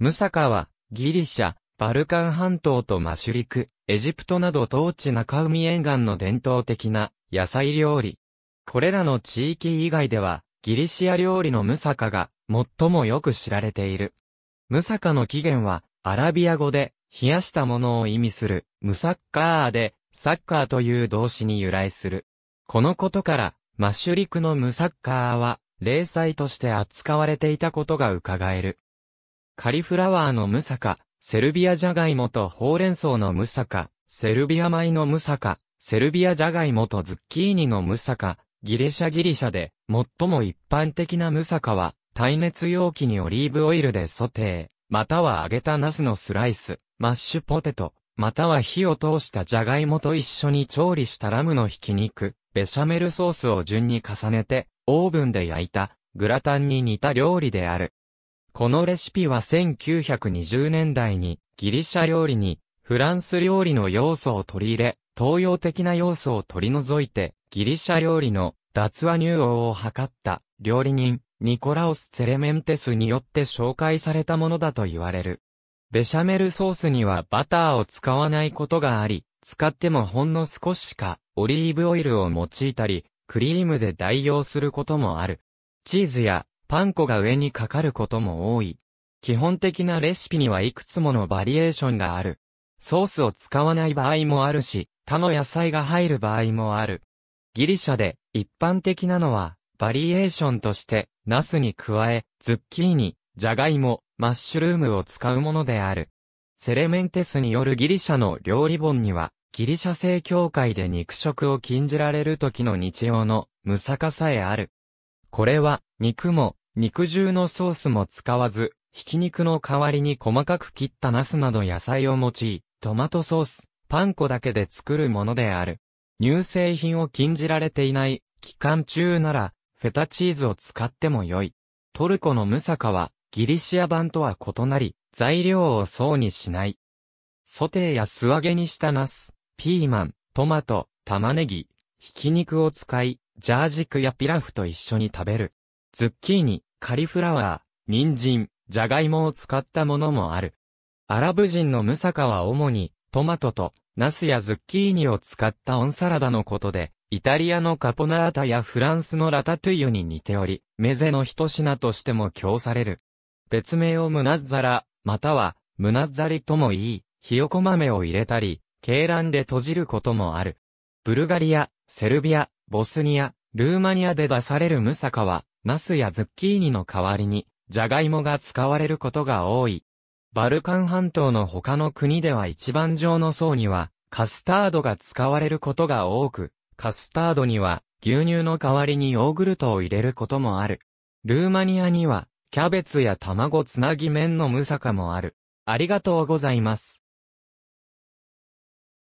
ムサカは、ギリシャ、バルカン半島とマシュリク、エジプトなど当地中海沿岸の伝統的な野菜料理。これらの地域以外では、ギリシア料理のムサカが最もよく知られている。ムサカの起源は、アラビア語で、冷やしたものを意味する、ムサッカーで、サッカーという動詞に由来する。このことから、マシュリクのムサッカーは、例祭として扱われていたことが伺える。カリフラワーのムサカ、セルビアジャガイモとほうれん草のムサカ、セルビア米のムサカ、セルビアジャガイモとズッキーニのムサカ、ギリシャギリシャで、最も一般的なムサカは、耐熱容器にオリーブオイルでソテー、または揚げたナスのスライス、マッシュポテト、または火を通したジャガイモと一緒に調理したラムのひき肉、ベシャメルソースを順に重ねて、オーブンで焼いた、グラタンに似た料理である。このレシピは1920年代にギリシャ料理にフランス料理の要素を取り入れ、東洋的な要素を取り除いて、ギリシャ料理の脱和乳王を図った料理人、ニコラオス・ツェレメンテスによって紹介されたものだと言われる。ベシャメルソースにはバターを使わないことがあり、使ってもほんの少ししかオリーブオイルを用いたり、クリームで代用することもある。チーズやパン粉が上にかかることも多い。基本的なレシピにはいくつものバリエーションがある。ソースを使わない場合もあるし、他の野菜が入る場合もある。ギリシャで一般的なのは、バリエーションとして、ナスに加え、ズッキーニ、ジャガイモ、マッシュルームを使うものである。セレメンテスによるギリシャの料理本には、ギリシャ正教会で肉食を禁じられる時の日曜の、ムサカさえある。これは、肉も、肉汁のソースも使わず、ひき肉の代わりに細かく切ったナスなど野菜を用い、トマトソース、パン粉だけで作るものである。乳製品を禁じられていない期間中なら、フェタチーズを使っても良い。トルコのムサカは、ギリシア版とは異なり、材料を層にしない。ソテーや素揚げにしたナス、ピーマン、トマト、玉ねぎ、ひき肉を使い、ジャージクやピラフと一緒に食べる。ズッキーニ、カリフラワー、人参、ジャガイモを使ったものもある。アラブ人のムサカは主に、トマトと、ナスやズッキーニを使ったオンサラダのことで、イタリアのカポナータやフランスのラタトゥイユに似ており、メゼの一品としても供される。別名をムナッザラ、または、ムナッザリともいい、ひよこ豆を入れたり、鶏卵で閉じることもある。ブルガリア、セルビア、ボスニア、ルーマニアで出されるムサカは、ナスやズッキーニの代わりに、ジャガイモが使われることが多い。バルカン半島の他の国では一番上の層には、カスタードが使われることが多く、カスタードには、牛乳の代わりにヨーグルトを入れることもある。ルーマニアには、キャベツや卵つなぎ麺のムサカもある。ありがとうございます。